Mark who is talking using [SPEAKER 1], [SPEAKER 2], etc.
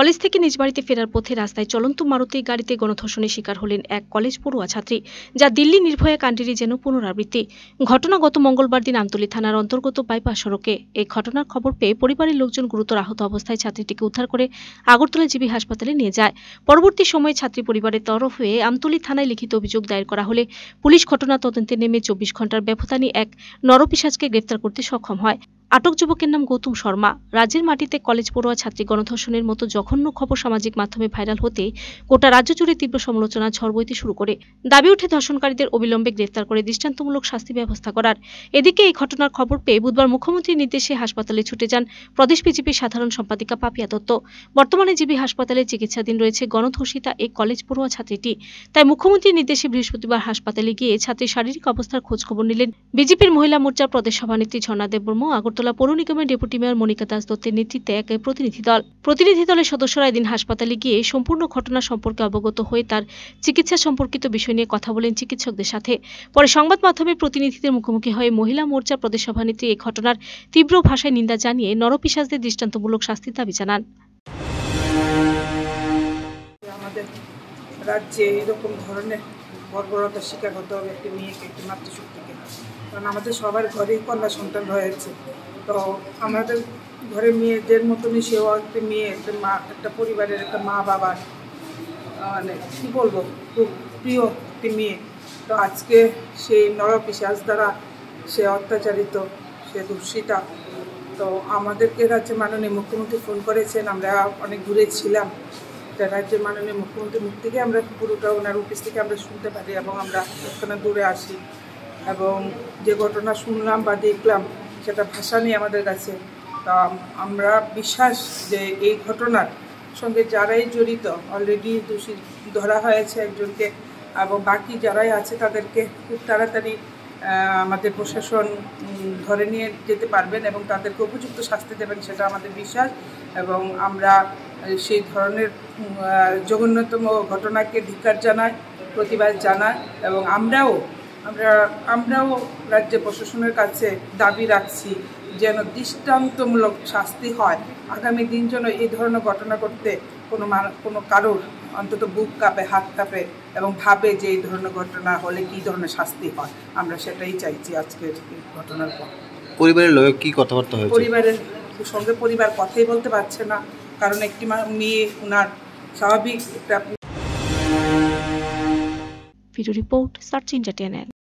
[SPEAKER 1] college থেকে নিজ বাড়িতে ফেরার পথে রাস্তায় চলন্ত মারুতি গাড়িতে গণধর্ষণের শিকার হলেন এক কলেজ পড়ুয়া ছাত্রী যা দিল্লি নির্ভয়া কাণ্ডেরই যেন পুনরাবৃত্তি ঘটনা গত মঙ্গলবার দিন আমতলী থানার অন্তর্গত বাইপাস সড়কে এই ঘটনার খবর পেয়ে পরিবারের লোকজন গুরুতর আহত অবস্থায় ছাত্রীটিকে উদ্ধার করে আগরতলা জীবী হাসপাতালে নিয়ে যায় পরবর্তী সময়ে ছাত্রী পরিবারের তরফ হয়ে আমতলী থানায় লিখিত অভিযোগ দায়ের করা হলে পুলিশ ঘটনা তদন্তে নেমে চব্বিশ ঘন্টার ব্যবধানে এক নরপিসাজকে গ্রেফতার করতে সক্ষম হয় আটক যুবকের নাম গৌতম শর্মা রাজ্যের মাটিতে কলেজ পড়ুয়া ছাত্রী গণধর্ষণের মতো জঘন্য খবর সামাজিক মাধ্যমে ভাইরাল হতে গোটা রাজ্য জুড়ে তীব্র সমালোচনা ঝড় বইতে শুরু করে দাবি উঠে ধর্ষণকারীদের অবিলম্বে গ্রেফতার করে দৃষ্টান্তমূলক শাস্তি ব্যবস্থা করার এদিকে এই ঘটনার খবর পেয়ে বুধবার মুখ্যমন্ত্রীর নির্দেশে হাসপাতালে ছুটে যান প্রদেশ বিজেপির সাধারণ সম্পাদিকা পাপিয়া দত্ত বর্তমানে জিবি হাসপাতালে চিকিৎসাধীন রয়েছে গণধর্ষিতা এই কলেজ পড়ুয়া ছাত্রীটি তাই মুখ্যমন্ত্রীর নির্দেশে বৃহস্পতিবার হাসপাতালে গিয়ে ছাত্রীর শারীরিক অবস্থার খোঁজখবর নিলেন বিজেপির মহিলা মোর্চার প্রদেশ সভানেত্রী ঝর্ণা দেব বর্মা আগরতলা পৌর নিগমের ডেপুটি মেয়র মনিকা দাস দত্তের নেতৃত্বে এক প্রতিনিধি দল প্রতিনিধি দলের সদস্যরা এদিন হাসপাতালে গিয়ে সম্পূর্ণ ঘটনা সম্পর্কে অবগত হয়ে তার চিকিৎসা সম্পর্কিত বিষয় নিয়ে কথা বলেন চিকিৎসকদের সাথে পরে সংবাদ মাধ্যমে প্রতিনিধিদের মুখোমুখি হয়ে মহিলা মোর্চা প্রদেশ সভানেত্রী এই ঘটনার তীব্র ভাষায় নিন্দা জানিয়ে নরপিসাজদের দৃষ্টান্তমূলক শাস্তির দাবি জানান
[SPEAKER 2] রাজ্যে এরকম ধরনের বর্বরতা শিকার হতে হবে একটি মেয়েকে একটি মাতৃশক্তিকে কারণ আমাদের সবার ঘরেই কন্যা সন্তান রয়েছে তো আমাদের ঘরে মেয়েদের মতনই সেও একটি মেয়ে একটা মা একটা পরিবারের একটা মা বাবার মানে কী বলবো খুব প্রিয় একটি মেয়ে তো আজকে সেই নরপিসাজ দ্বারা সে অত্যাচারিত সে দূষিতা তো আমাদেরকে রাজ্যে মাননীয় মুখ্যমন্ত্রী ফোন করেছেন আমরা অনেক ঘুরেছিলাম রাজ্যের মাননীয় মুখ্যমন্ত্রীর মুখ থেকে আমরা পুরোটা ওনার অফিস থেকে আমরা শুনতে পারি এবং আমরা তৎক্ষণাৎ দূরে আসি এবং যে ঘটনা শুনলাম বা দেখলাম সেটা ভাষা নেই আমাদের কাছে তা আমরা বিশ্বাস যে এই ঘটনার সঙ্গে যারাই জড়িত অলরেডি দোষী ধরা হয়েছে একজনকে এবং বাকি যারাই আছে তাদেরকে খুব তাড়াতাড়ি আমাদের প্রশাসন ধরে নিয়ে যেতে পারবেন এবং তাদেরকে উপযুক্ত শাস্তি দেবেন সেটা আমাদের বিশ্বাস এবং আমরা সেই ধরনের জঘন্যতম ঘটনাকে ধিকার জানায় প্রতিবাদ জানায় এবং আমরাও আমরা আমরাও রাজ্য প্রশাসনের কাছে দাবি রাখছি যেন দৃষ্টান্তমূলক শাস্তি হয় আগামী দিন যেন এই ধরনের ঘটনা করতে কোনো কোনো কারোর অন্তত বুক কাঁপে হাত কাঁপে এবং ভাবে যে এই ধরনের ঘটনা হলে কী ধরনের শাস্তি হয় আমরা সেটাই চাইছি আজকের ঘটনার পর পরিবারের লোক কি কথাবার্তা হয় পরিবারের সঙ্গে পরিবার কথাই বলতে পারছে না কারণ একটি মেয়ে ওনার স্বাভাবিক
[SPEAKER 1] video report search India channel